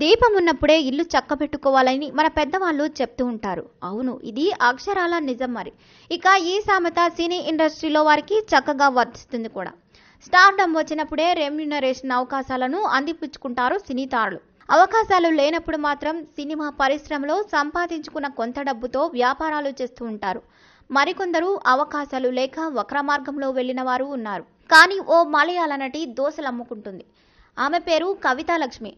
దీపం ఉన్నప్పుడే ఇల్లు చక్కబెట్టుకోవాలని మన పెద్దవాళ్ళు చెప్తూ ఉంటారు అవును ఇది అక్షరాల నిజం మరి ఇక ఈ సామెత సినీ ఇండస్ట్రీలో వారికి చక్కగా వర్తిస్తుంది కూడా స్టార్డమ్ వచ్చినప్పుడే రెమ్యునరేషన్ అవకాశాలను అందిపుచ్చుకుంటారు సినీ తారులు అవకాశాలు లేనప్పుడు మాత్రం సినిమా పరిశ్రమలో సంపాదించుకున్న కొంత డబ్బుతో వ్యాపారాలు చేస్తూ ఉంటారు మరికొందరు అవకాశాలు లేక వక్ర మార్గంలో వెళ్లిన వారు ఉన్నారు కానీ ఓ మలయాళ నటి దోశలమ్ముకుంటుంది ఆమె పేరు కవితాలక్ష్మి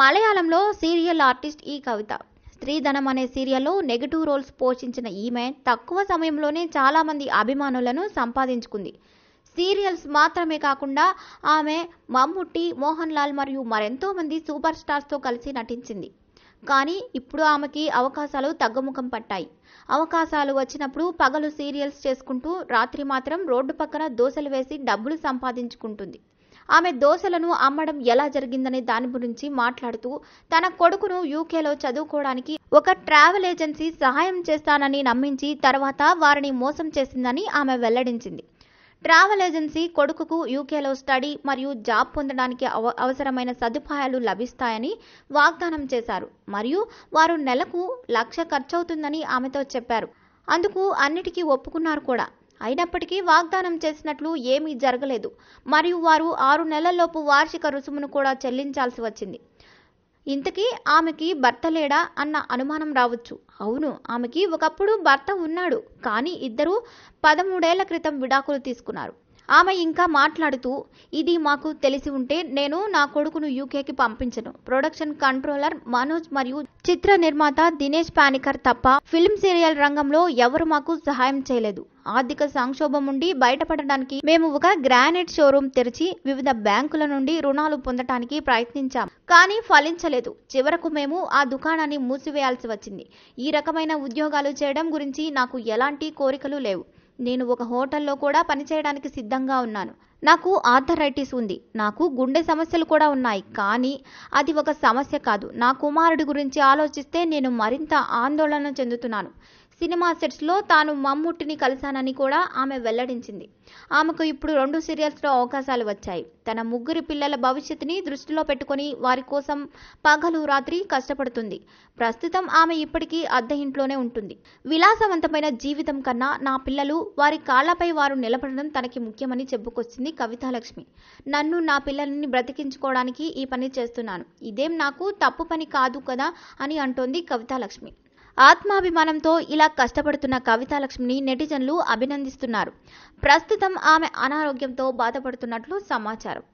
మలయాళంలో సీరియల్ ఆర్టిస్ట్ ఈ కవిత స్త్రీధనం అనే సీరియల్లో నెగిటివ్ రోల్స్ పోషించిన ఈమె తక్కువ సమయంలోనే చాలామంది అభిమానులను సంపాదించుకుంది సీరియల్స్ మాత్రమే కాకుండా ఆమె మమ్ముట్టి మోహన్ లాల్ మరియు మరెంతో మంది సూపర్ స్టార్స్తో కలిసి నటించింది కానీ ఇప్పుడు ఆమెకి అవకాశాలు తగ్గుముఖం పట్టాయి అవకాశాలు వచ్చినప్పుడు పగలు సీరియల్స్ చేసుకుంటూ రాత్రి మాత్రం రోడ్డు పక్కన దోశలు వేసి డబ్బులు సంపాదించుకుంటుంది ఆమె దోశలను అమ్మడం ఎలా జరిగిందనే దాని గురించి మాట్లాడుతూ తన కొడుకును యూకేలో చదువుకోవడానికి ఒక ట్రావెల్ ఏజెన్సీ సహాయం చేస్తానని నమ్మించి తర్వాత వారిని మోసం చేసిందని ఆమె వెల్లడించింది ట్రావెల్ ఏజెన్సీ కొడుకుకు యూకేలో స్టడీ మరియు జాబ్ పొందడానికి అవ అవసరమైన సదుపాయాలు లభిస్తాయని వాగ్దానం చేశారు మరియు వారు నెలకు లక్ష ఖర్చవుతుందని ఆమెతో చెప్పారు అందుకు అన్నిటికీ ఒప్పుకున్నారు కూడా అయినప్పటికీ వాగ్దానం చేసినట్లు ఏమీ జరగలేదు మరియు వారు ఆరు నెలల్లోపు వార్షిక రుసుమును కూడా చెల్లించాల్సి వచ్చింది ఇంతకీ ఆమెకి భర్త లేడా అన్న అనుమానం రావచ్చు అవును ఆమెకి ఒకప్పుడు భర్త ఉన్నాడు కానీ ఇద్దరు పదమూడేళ్ల క్రితం విడాకులు తీసుకున్నారు ఆమె ఇంకా మాట్లాడుతూ ఇది మాకు తెలిసి ఉంటే నేను నా కొడుకును యూకేకి పంపించను ప్రొడక్షన్ కంట్రోలర్ మనోజ్ మరియు చిత్ర నిర్మాత దినేష్ పానికర్ తప్ప ఫిల్మ్ సీరియల్ రంగంలో ఎవరు మాకు సహాయం చేయలేదు ఆర్థిక సంక్షోభం నుండి బయటపడడానికి మేము ఒక గ్రానైట్ షోరూం తెరిచి వివిధ బ్యాంకుల నుండి రుణాలు పొందటానికి ప్రయత్నించాం కానీ ఫలించలేదు చివరకు మేము ఆ దుకాణాన్ని మూసివేయాల్సి వచ్చింది ఈ రకమైన ఉద్యోగాలు చేయడం గురించి నాకు ఎలాంటి కోరికలు లేవు నేను ఒక హోటల్లో కూడా పనిచేయడానికి సిద్ధంగా ఉన్నాను నాకు ఆర్థరైటిస్ ఉంది నాకు గుండె సమస్యలు కూడా ఉన్నాయి కానీ అది ఒక సమస్య కాదు నా కుమారుడి గురించి ఆలోచిస్తే నేను మరింత ఆందోళన చెందుతున్నాను సినిమా సెట్స్లో తాను మమ్ముట్టిని కలిశానని కూడా ఆమె వెల్లడించింది ఆమెకు ఇప్పుడు రెండు సీరియల్స్లో అవకాశాలు వచ్చాయి తన ముగ్గురు పిల్లల భవిష్యత్తుని దృష్టిలో పెట్టుకుని వారి కోసం పగలు రాత్రి కష్టపడుతుంది ప్రస్తుతం ఆమె ఇప్పటికీ అద్దె ఇంట్లోనే ఉంటుంది విలాసవంతమైన జీవితం కన్నా నా పిల్లలు వారి కాళ్లపై వారు నిలబడడం తనకి ముఖ్యమని చెప్పుకొచ్చింది కవితాలక్ష్మి నన్ను నా పిల్లల్ని బ్రతికించుకోవడానికి ఈ పని చేస్తున్నాను ఇదేం నాకు తప్పు పని కాదు కదా అని అంటోంది కవితాలక్ష్మి ఆత్మాభిమానంతో ఇలా కష్టపడుతున్న కవితాలక్ష్మిని నెటిజన్లు అభినందిస్తున్నారు ప్రస్తుతం ఆమె అనారోగ్యంతో బాధపడుతున్నట్లు సమాచారం